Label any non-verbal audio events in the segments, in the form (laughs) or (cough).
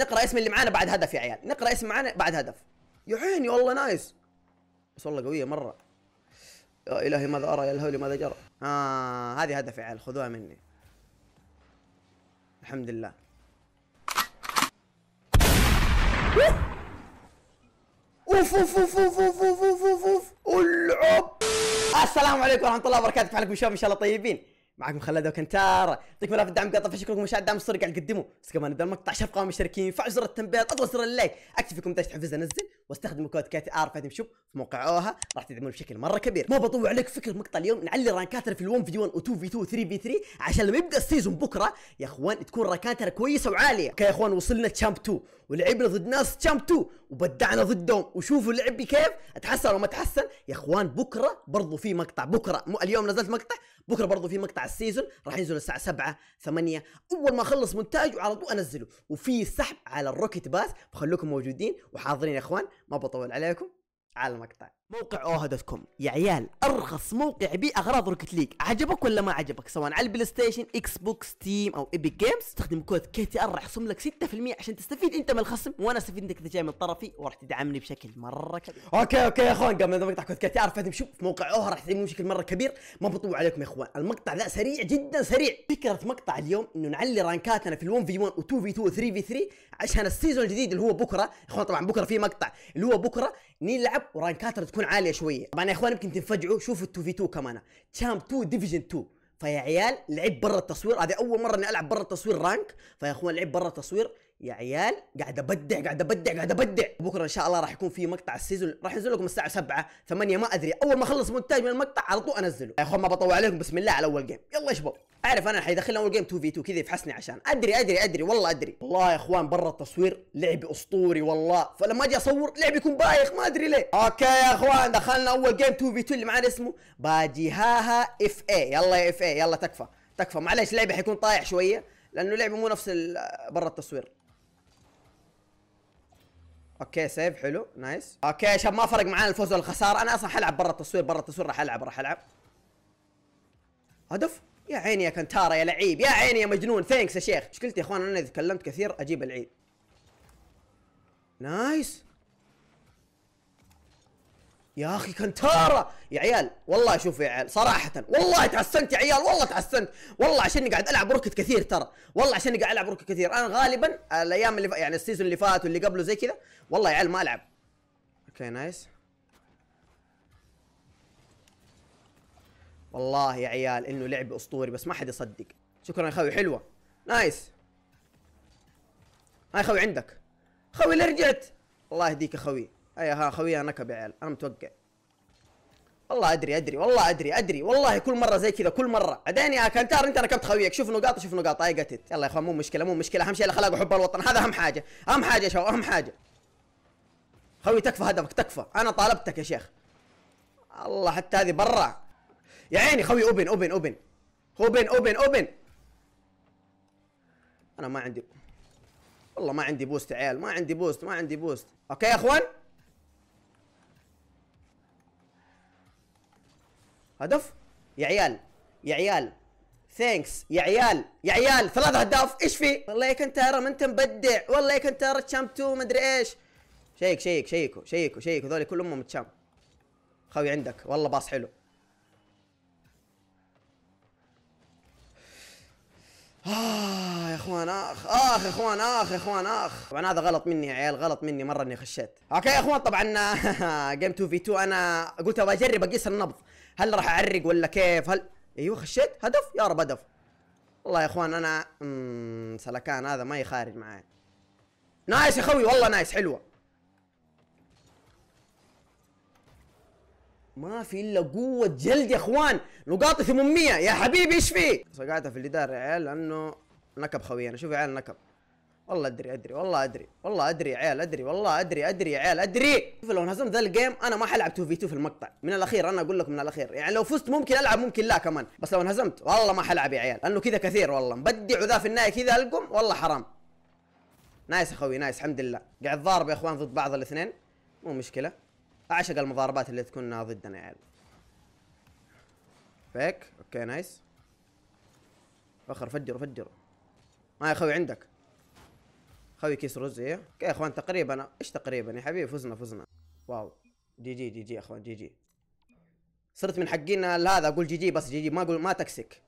نقرا اسم اللي معانا بعد هدف يا عيال نقرا اسم معانا بعد هدف يا عيني والله نايس بس والله قويه مره يا الهي ماذا ارى يا الهول ماذا جرى آه هذه هدف يا عيال خذوها مني الحمد لله اوف اوف اوف اوف اوف اوف اوف اوف العب السلام عليكم ورحمه الله وبركاته كيف حالكم شباب ان شاء الله طيبين معكم خلاد وكنتار يعطيكم الف الدعم قاطع فشكركم مشاهد دعم الصدق قاعد تقدموه بس قبل نبدا المقطع شرفقا المشتركين فعل زر التنبيهات اضغط زر اللايك اكتب في داش تحفز انزل واستخدموا كود كاتي ار فاتم شوب في موقع اوها راح تدعمون بشكل مره كبير ما بطول عليك فكره مقطع اليوم نعلي رانكاتر في ال1 في 1 و2 في 2 3 في 3 عشان لما يبدا السيزون بكره يا اخوان تكون رانكاتر كويسه وعاليه اوكي يا اخوان وصلنا تشامب 2 ولعبنا ضد ناس تشامب 2 وبدعنا ضدهم وشوفوا لعبي كيف اتحسن وما اتحسن يا اخوان بكره برضو في مقطع بكره مو اليوم نزلت مقطع بكره برضو في مقطع السيزون راح ينزل الساعه 7 8 اول ما اخلص مونتاج وعلى طول انزله وفي سحب على الروكيت باس بخليكم موجودين وحاضرين يا اخوان ما بطول عليكم على المقطع موقع اوها دوت كوم يا عيال ارخص موقع يبيع اغراض روكت ليج عجبك ولا ما عجبك سواء على البلاي ستيشن اكس بوكس تيم او ايبك جيمز استخدم كود كي تي ار راح يخصم لك 6% عشان تستفيد انت من الخصم وانا استفيد انك جاي من طرفي وراح تدعمني بشكل مره كبير اوكي اوكي يا اخوان قبل ما نقطع كود كي تي ار فاتم شوف موقع اوها راح تدعمني بشكل مره كبير ما بطول عليكم يا اخوان المقطع ذا سريع جدا سريع فكره مقطع اليوم انه نعلي رانكاتنا في ال1 في 1 و2 في 2 و3 في 3 عشان السيزون الجديد اللي هو بكره يا اخوان طبعا بكره في مقطع اللي هو بكره نلعب ورانكاتنا تكون حتكون عاليه شويه طبعا يا اخوان يمكن تنفجعوا شوفوا 2 في 2 كمان تشام 2 ديفيجن 2 فيا عيال لعب برا التصوير هذه اول مره اني العب برا التصوير رانك فيا اخوان لعب برا التصوير يا عيال قاعد ابدع قاعد ابدع قاعد ابدع بكره ان شاء الله راح يكون في مقطع السيزون راح انزل لكم الساعه 7 8 ما ادري اول ما اخلص مونتاج من المقطع على طول انزله يا اخوان ما بطول عليكم بسم الله على اول جيم يلا يا شباب اعرف انا حيدخلنا اول جيم 2 في 2 كذا يفحصني عشان ادري ادري ادري والله ادري والله يا اخوان برا التصوير لعبي اسطوري والله فلما اجي اصور لعبي يكون بايخ ما ادري ليه اوكي يا اخوان دخلنا اول جيم 2 في 2 اللي معانا اسمه باجيهاها اف اي يلا يا اف اي يلا تكفى تكفى معليش لعبي حيكون طايح شويه لانه لعبي مو نفس برا التصوير اوكي سيف حلو نايس اوكي شباب ما فرق معانا الفوز ولا الخساره انا اصلا حلعب برا التصوير برا التصوير راح العب راح العب هدف يا عيني يا كنتارا يا لعيب يا عيني يا مجنون ثانكس يا شيخ مشكلتي يا اخوان انا اذا تكلمت كثير اجيب العيد نايس يا اخي كنتارا يا عيال والله شوف يا عيال صراحه والله تحسنت يا عيال والله تحسنت والله عشان قاعد العب ركض كثير ترى والله عشان قاعد العب ركض كثير انا غالبا الايام اللي ف... يعني السيزون اللي فات واللي قبله زي كذا والله يا عيال ما العب اوكي نايس والله يا عيال انه لعب اسطوري بس ما حد يصدق شكرا يا خوي حلوه نايس هاي خوي عندك خوي اللي رجعت الله يهديك يا خوي اي ها خوي انا يا عيال انا متوقع والله ادري ادري والله ادري ادري والله كل مره زي كذا كل مره اداني يا كنتار انت ركبت خويك شوف نقاط شوف نقاط اي قتت يلا يا اخوان مو مشكله مو مشكله اهم شيء الاخلاق وحب الوطن هذا اهم حاجه اهم حاجه يا شباب اهم حاجه خوي تكفى هدفك تكفى انا طالبتك يا شيخ الله حتى هذه برا يا عيني خوي اوبن اوبن اوبن اوبن اوبن اوبن انا ما عندي والله ما عندي بوست يا عيال ما عندي بوست ما عندي بوست اوكي يا اخوان هدف يا عيال يا عيال ثانكس يا عيال يا عيال ثلاث اهداف ايش في والله يا كنتارا ما انت مبدع والله يا كنتارا تشامب 2 ما ادري ايش شيك شيك شيكوا شيكوا شيكوا هذول كل امهم تشامب خوي عندك والله باص حلو آه يا اخوان اخ اخ يا اخوان اخ يا اخوان اخ طبعا هذا غلط مني يا عيال غلط مني مره اني خشيت اوكي يا اخوان طبعا جيم 2 في 2 انا قلت ابغى اجرب اقيس النبض هل راح اعرق ولا كيف هل ايوه خشيت هدف يا رب هدف والله يا اخوان انا سلكان هذا ما يخارج معي نايس يا خوي والله نايس حلوه ما في الا قوة جلد يا اخوان، نقاطي 800 يا حبيبي ايش في؟ صقعتها في الادارة يا عيال لانه نكب خوي انا شوف يا عيال نكب والله ادري ادري والله ادري والله ادري يا عيال ادري والله ادري ادري يا عيال ادري شوف لو انهزمت ذا الجيم انا ما حلعب 2 في 2 في المقطع من الاخير انا اقول لكم من الاخير يعني لو فزت ممكن العب ممكن لا كمان بس لو انهزمت والله ما حلعب يا عيال لانه كذا كثير والله مبدع وذا في النهايه كذا القم والله حرام نايس اخوي نايس الحمد لله قاعد ضارب يا اخوان ضد بعض الاثنين مو مشكله اعشق المضاربات اللي تكون ضدنا يا عيال فيك اوكي نايس فخر فجر فجر ما يا اخوي عندك خوي كيس رز ايه يا اخوان تقريبا ايش تقريبا يا حبيبي فزنا فزنا واو جي جي جي جي اخوان جي جي صرت من حقين هذا اقول جي جي بس جي جي ما اقول ما تكسك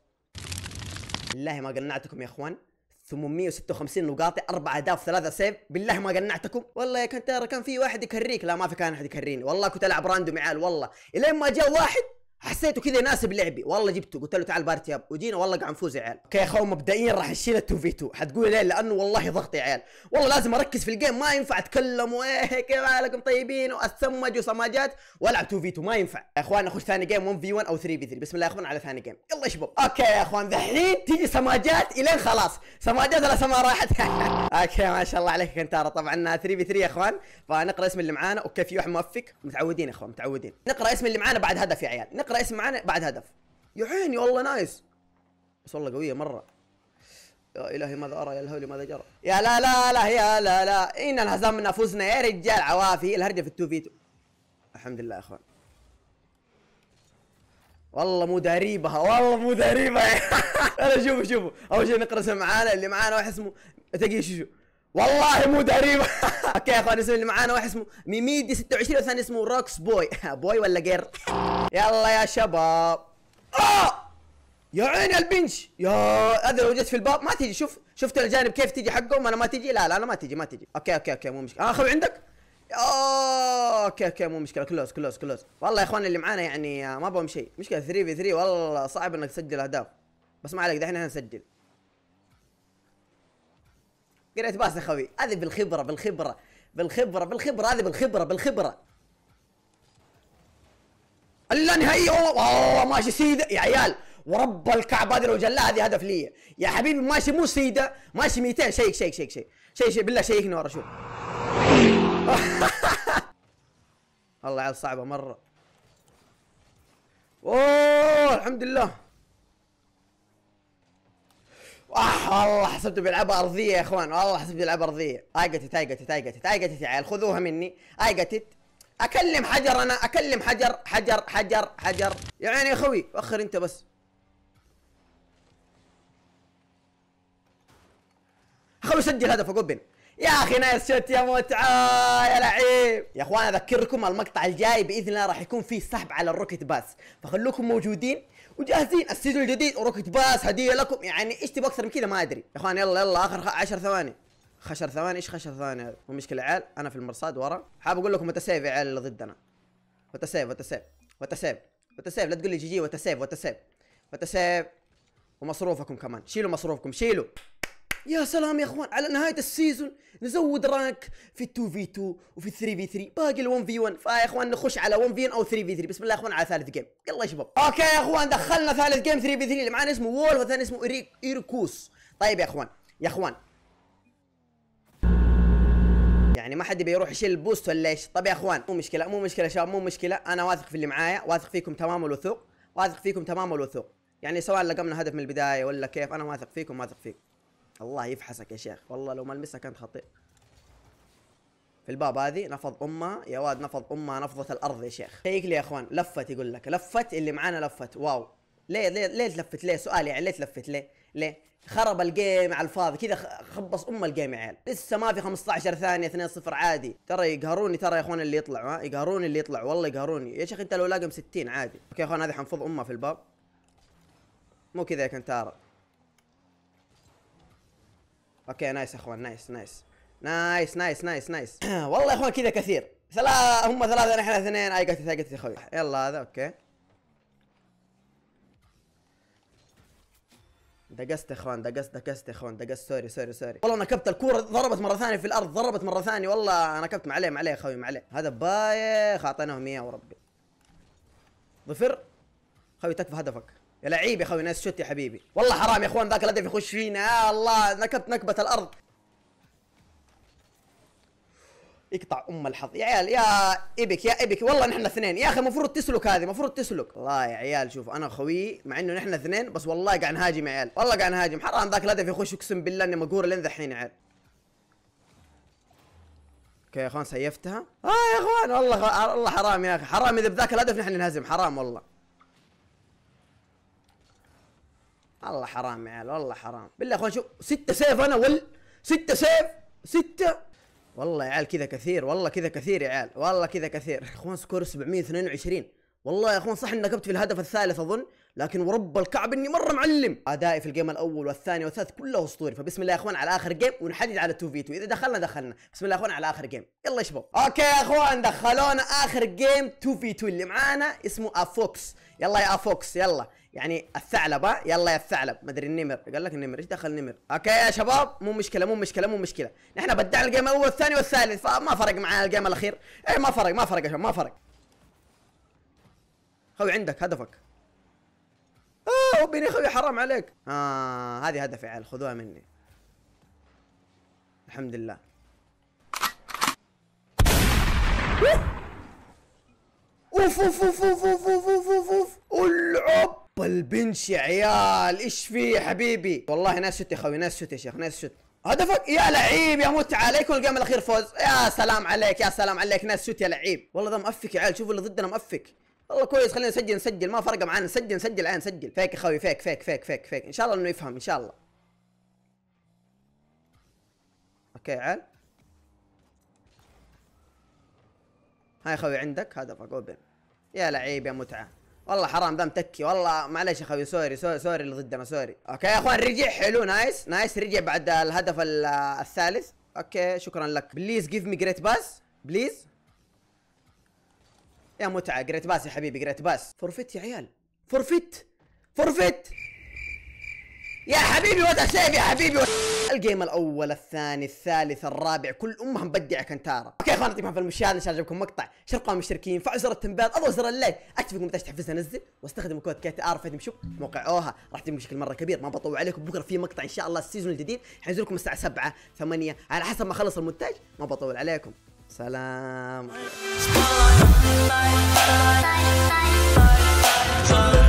بالله ما قنعتكم يا اخوان 856 نقاطي اهداف 3 سيف بالله ما قنعتكم والله يا كنتارا كان في واحد يكريك لا ما في كان احد يكريني والله كنت العب راندوم عيال والله الين ما جاء واحد حسيته كذا يناسب لعبي والله جبته قلت له تعال بارتي اب وجينا والله قاعد نفوز يا عيال اوكي يا اخوان مبدئيا راح نشيل ال 2 في 2 حتقول ليه لانه والله ضغط يا عيال والله لازم اركز في الجيم ما ينفع اتكلم وايه كيف حالكم طيبين واتسمج وسماجات والعب 2 في 2 ما ينفع يا اخوان اخش ثاني جيم 1 في 1 او 3 في 3 بسم الله يا اخوان على ثاني جيم يلا شباب اوكي يا اخوان دحين تجي سماجات الين خلاص سماجات ولا سما راحت (laughs) اوكي ما شاء الله عليك كنتاره طبعا 3 في 3 يا اخوان فنقرا اسم اللي معانا اوكي في واحد موفق متعودين يا اخوان متعودين نقرا اسم اللي معانا بعد هدف يا عيال نقرا تقرا اسم معانا بعد هدف يا عيني والله نايس بس والله قويه مره يا الهي ماذا ارى يا الهول ماذا جرى يا لا لا لا يا لا لا ان انهزمنا فزنا يا رجال عوافي الهرجه في التو فيتو الحمد لله يا اخوان والله مو داريبها والله مو داريبها (laughs) انا شوفوا شوفوا اول شيء نقرا معانا اللي معانا واحد اسمه تقي شو والله مو دريب (laughs) اوكي يا اخوان اسم اللي معانا واحد اسمه ميميدي 26 والثاني اسمه روكس بوي (laughs) بوي ولا جير يلا يا شباب آه! يا عين البنش يا هذا لو جت في الباب ما تجي شوف شفت الجانب كيف تجي حقهم انا ما تجي لا لا انا ما تجي ما تجي اوكي اوكي اوكي مو مشكله اخوي آه، عندك أوه. اوكي اوكي مو مشكله كلوز كلوز كلوز والله يا اخوان اللي معانا يعني آه، ما بهم شيء مشكله 3 في 3 والله صعب انك تسجل اهداف بس ما عليك دحين نسجل قريت باس اخوي هذه بالخبره بالخبره بالخبره بالخبره هذه بالخبره بالخبره الا اللانهائية اوه ماشي سيدة يا عيال ورب الكعبة هذه لو جلها هذه هدف لي يا حبيبي ماشي مو سيدة ماشي 200 شيك شيك شيك شيك شيك شيك بالله شيكني ورا شوف (laughs) الله عيال صعبة مرة اوه الحمد لله آه والله حسبته بيلعبها ارضيه يا اخوان والله حسبته بيلعبها ارضيه اي قتت اي قتت اي قتت اي قتت يا عيال خذوها مني اي قتت اكلم حجر انا اكلم حجر حجر حجر حجر يا عيني يا اخوي وخر انت بس اخوي سجل هدف وقبل يا اخي نايس شوت يا متعه آه، يا لعيب يا اخوان اذكركم المقطع الجاي باذن الله راح يكون فيه سحب على الروكيت باس فخلوكم موجودين وجاهزين السيزون الجديد وروكت باس هديه لكم يعني ايش تبغى اكثر من كذا ما ادري يا اخوان يلا يلا اخر 10 ثواني خشر ثواني ايش خشر ثواني هذا مو مشكله عيال انا في المرصاد ورا حاب اقول لكم متسيف يا عيال اللي ضدنا متسيف متسيف متسيف متسيف لا تقول لي جي جي متسيف متسيف متسيف ومصروفكم كمان شيلوا مصروفكم شيلوا يا سلام يا اخوان على نهايه السيزون نزود رانك في 2 في 2 وفي 3 في 3 باقي ال 1 في 1 فيا اخوان نخش على 1 في 1 او 3 في 3 بسم الله يا اخوان على ثالث جيم يلا يا شباب اوكي يا اخوان دخلنا ثالث جيم 3 في 3 اللي معانا اسمه وولف والثاني اسمه إريك ايركوس طيب يا اخوان يا اخوان يعني ما حد بيروح يشيل البوست ولا ايش طيب يا اخوان مو مشكله مو مشكله شباب مو مشكله انا واثق في اللي معايا واثق فيكم تمام الوثوق واثق فيكم تمام الوثوق يعني سواء لقمنا هدف من البدايه ولا كيف انا واثق فيكم واثق فيكم الله يفحصك يا شيخ والله لو ما لمسها كانت خطير في الباب هذه نفض امها يا واد نفض امها نفضت الارض يا شيخ شيك لي يا اخوان لفت يقول لك لفت اللي معانا لفت واو ليه ليه ليه تلفت ليه سؤال يعني ليه تلفت ليه ليه خرب الجيم على الفاضي كذا خبص ام الجيم يا عيال لسه ما في 15 ثانيه 2 0 عادي ترى يقهروني ترى يا اخوان اللي يطلعوا ها يقهروني اللي يطلعوا والله يقهروني يا شيخ انت لو لاقم 60 عادي اوكي يا اخوان هذه حنفض امها في الباب مو كذا يا كنتاره اوكي نايس يا اخوان نايس نايس نايس نايس نايس نايس (clears throat) والله يا اخوان كذا كثير ثلاثة هم ثلاثة نحن اثنين اي قتل اي يا اخوي يلا هذا اوكي دقست يا اخوان دقست دقست يا اخوان دقست سوري سوري سوري والله نكبت الكوره ضربت مره ثانيه في الارض ضربت مره ثانيه والله نكبت معليه معليه يا اخوي معليه هذا بايخ اعطيناهم اياه وربي ظفر خوي تكفى هدفك يا لعيب يا اخوي ناس شوت يا حبيبي والله حرام يا اخوان ذاك الهدف يخش فينا يا الله نكبت نكبه الارض يقطع ام الحظ يا عيال يا ابك يا ابك والله نحن اثنين يا اخي المفروض تسلك هذه المفروض تسلك والله يا عيال شوف انا خوي مع انه نحن اثنين بس والله قاعد نهاجم يا عيال والله قاعد نهاجم حرام ذاك الهدف يخش اقسم بالله اني مقهور لين ذحين يا عيال اوكي يا اخوان سيفتها اه يا اخوان والله والله حرام يا اخي حرام اذا بذاك الهدف نحن ننهزم حرام والله الله حرام يا عيال والله حرام بالله اخوان شوف ستة سيف انا وال ستة سيف ستة والله يا عيال كذا كثير والله كذا كثير يا عيال والله كذا كثير اخوان سكور 722 والله يا اخوان صح اني نكبت في الهدف الثالث اظن لكن ورب الكعب اني مره معلم ادائي في الجيم الاول والثاني والثالث كله اسطوري فبسم الله يا اخوان على اخر جيم ونحدد على 2 في 2 اذا دخلنا دخلنا بسم الله يا اخوان على اخر جيم يلا يا شباب اوكي يا اخوان دخلونا اخر جيم 2 في 2 اللي معانا اسمه افوكس يلا يا افوكس يلا يعني الثعلب يلا يا الثعلب ما ادري النمر قال لك النمر ايش دخل النمر اوكي يا شباب مو مشكله مو مشكله مو مشكله نحن بدعنا الجيم الاول والثاني والثالث فما فرق معنا الجيم الاخير ايه ما فرق ما فرق يا شباب ما فرق خوي عندك هدفك اوه بني خوي حرام عليك اه هذه هدفي عيال خذوها مني الحمد لله اوف اوف اوف اوف اوف البنش يا عيال ايش في يا حبيبي والله ناس شوت يا خوي ناس شوت يا شيخ ناس شوت هدفك يا لعيب يا متعة عليكم الجيم الاخير فوز يا سلام عليك يا سلام عليك ناس شوت يا لعيب والله ده مقفك يا عيال شوفوا اللي ضدنا مقفك والله كويس خلينا نسجل نسجل ما فرق معانا نسجل نسجل عين نسجل فيك يا خوي فيك فيك فيك فيك فيك ان شاء الله انه يفهم ان شاء الله اوكي عال عيال هاي خوي عندك هدفك اوبن يا لعيب يا متعة والله حرام ذا متكي والله معليش يا اخوي سوري سوري سوري اللي ضدنا سوري اوكي يا اخوان رجع حلو نايس نايس رجع بعد الهدف الثالث اوكي شكرا لك بليز جيف مي جريت باس بليز يا متعه جريت باس يا حبيبي جريت باس فورفيت يا عيال فورفيت فورفيت يا حبيبي وات سيف يا حبيبي الجيم الاول الثاني الثالث الرابع كل امها مبدع كنتارا اوكي اخوان يعطيكم في المشاهد ان شاء الله عجبكم مقطع شرقوا المشتركين فعلوا زر التنبيهات اضغطوا زر اللايك اكتبوا متى تحفزها نزل واستخدموا كود كي تي ار فاتم شوب موقع اوها راح تجيب بشكل مره كبير ما بطول عليكم بكره في مقطع ان شاء الله السيزون الجديد حينزل لكم الساعه 7 8 على حسب ما اخلص المونتاج ما بطول عليكم سلام